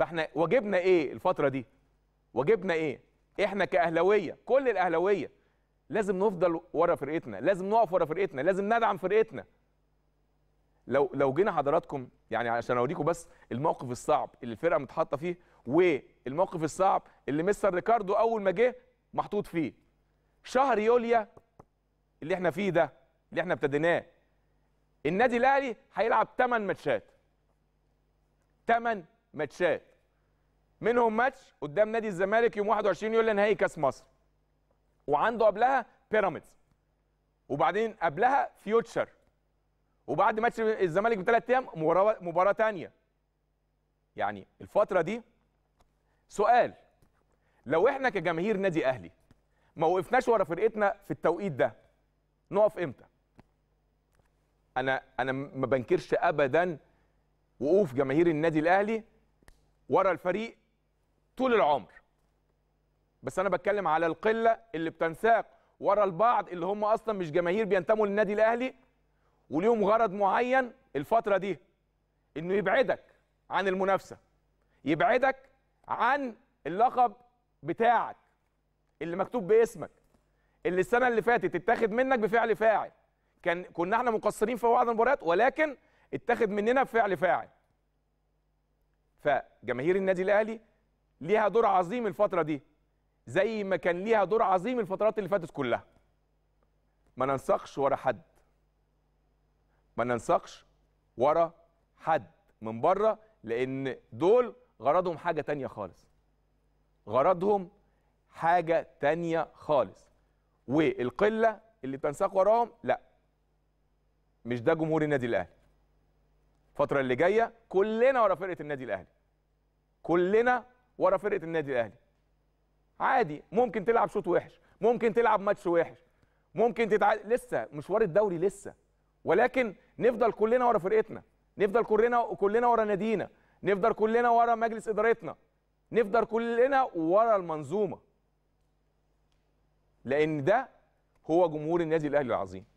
فاحنا واجبنا ايه الفتره دي واجبنا ايه احنا كاهلاويه كل الاهلاويه لازم نفضل ورا فرقتنا لازم نقف ورا فرقتنا لازم ندعم فرقتنا لو لو جينا حضراتكم يعني عشان اوريكم بس الموقف الصعب اللي الفرقه متحطه فيه والموقف الصعب اللي مستر ريكاردو اول ما جه محطوط فيه شهر يوليا اللي احنا فيه ده اللي احنا ابتديناه النادي الاهلي هيلعب 8 ماتشات 8 ماتشات منهم ماتش قدام نادي الزمالك يوم 21 يوليو نهائي كاس مصر وعنده قبلها بيراميدز وبعدين قبلها فيوتشر وبعد ماتش الزمالك بثلاث ايام مباراه مباراه ثانيه يعني الفتره دي سؤال لو احنا كجماهير نادي اهلي ما وقفناش ورا فرقتنا في التوقيت ده نقف امتى انا انا ما بنكرش ابدا وقوف جماهير النادي الاهلي ورا الفريق طول العمر بس انا بتكلم على القله اللي بتنساق ورا البعض اللي هم اصلا مش جماهير بينتموا للنادي الاهلي وليهم غرض معين الفتره دي انه يبعدك عن المنافسه يبعدك عن اللقب بتاعك اللي مكتوب باسمك اللي السنه اللي فاتت اتاخد منك بفعل فاعل كان كنا احنا مقصرين في بعض المباريات ولكن اتاخد مننا بفعل فاعل فجماهير النادي الاهلي ليها دور عظيم الفتره دي زي ما كان ليها دور عظيم الفترات اللي فاتت كلها ما ننسقش ورا حد ما ننسقش ورا حد من بره لان دول غرضهم حاجه تانية خالص غرضهم حاجه تانية خالص والقله اللي بتنساق وراهم لا مش ده جمهور النادي الاهلي الفتره اللي جايه كلنا ورا فرقه النادي الاهلي كلنا ورا فرقه النادي الاهلي عادي ممكن تلعب شوط وحش ممكن تلعب ماتش وحش ممكن تتعادل لسه مشوار الدوري لسه ولكن نفضل كلنا ورا فرقتنا نفضل كلنا كلنا ورا نادينا نفضل كلنا ورا مجلس ادارتنا نفضل كلنا ورا المنظومه لان ده هو جمهور النادي الاهلي العظيم